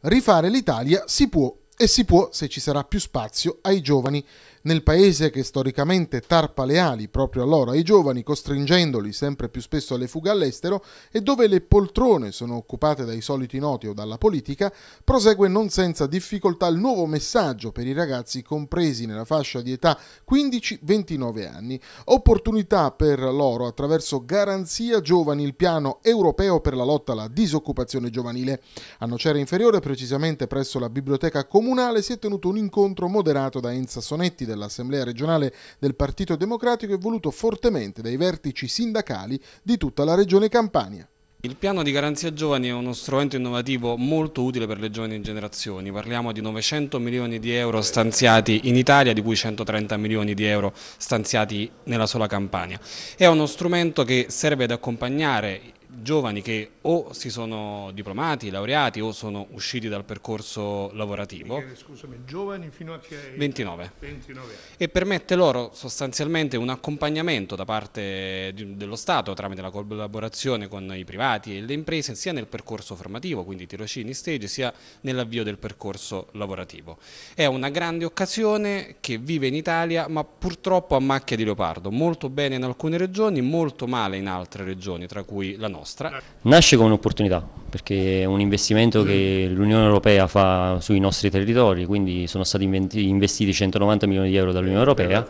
Rifare l'Italia si può e si può se ci sarà più spazio ai giovani nel paese che storicamente tarpa le ali proprio allora ai giovani, costringendoli sempre più spesso alle fughe all'estero e dove le poltrone sono occupate dai soliti noti o dalla politica, prosegue non senza difficoltà il nuovo messaggio per i ragazzi compresi nella fascia di età 15-29 anni, opportunità per loro attraverso Garanzia Giovani, il piano europeo per la lotta alla disoccupazione giovanile. A Nocera Inferiore, precisamente presso la biblioteca comunale, si è tenuto un incontro moderato da Enza Sonetti dell'Assemblea regionale del Partito Democratico e voluto fortemente dai vertici sindacali di tutta la regione Campania. Il piano di garanzia giovani è uno strumento innovativo molto utile per le giovani generazioni, parliamo di 900 milioni di euro stanziati in Italia, di cui 130 milioni di euro stanziati nella sola Campania. È uno strumento che serve ad accompagnare giovani che o si sono diplomati, laureati o sono usciti dal percorso lavorativo. scusami, giovani fino a che 29. 29 e permette loro sostanzialmente un accompagnamento da parte dello Stato tramite la collaborazione con i privati e le imprese sia nel percorso formativo, quindi tirocini, stage, sia nell'avvio del percorso lavorativo. È una grande occasione che vive in Italia ma purtroppo a macchia di leopardo, molto bene in alcune regioni, molto male in altre regioni, tra cui la nostra nostra. Eh. Nasce come un'opportunità, perché è un investimento che l'Unione Europea fa sui nostri territori, quindi sono stati investiti 190 milioni di euro dall'Unione Europea,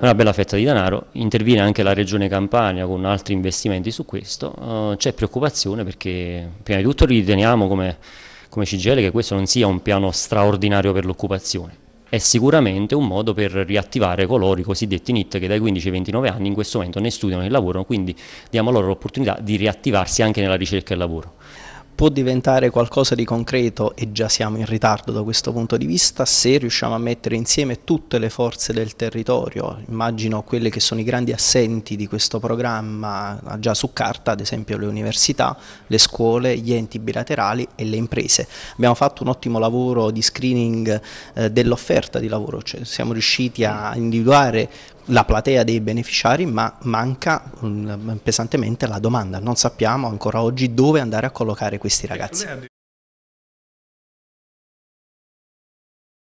una bella fetta di denaro, interviene anche la Regione Campania con altri investimenti su questo, eh, c'è preoccupazione perché prima di tutto riteniamo come, come CGL che questo non sia un piano straordinario per l'occupazione, è sicuramente un modo per riattivare coloro, i cosiddetti NIT, che dai 15 ai 29 anni in questo momento ne studiano e lavorano, quindi diamo loro l'opportunità di riattivarsi anche nella ricerca e lavoro può diventare qualcosa di concreto e già siamo in ritardo da questo punto di vista se riusciamo a mettere insieme tutte le forze del territorio, immagino quelle che sono i grandi assenti di questo programma ah, già su carta, ad esempio le università, le scuole, gli enti bilaterali e le imprese. Abbiamo fatto un ottimo lavoro di screening eh, dell'offerta di lavoro, cioè siamo riusciti a individuare la platea dei beneficiari, ma manca mm, pesantemente la domanda. Non sappiamo ancora oggi dove andare a collocare questi ragazzi.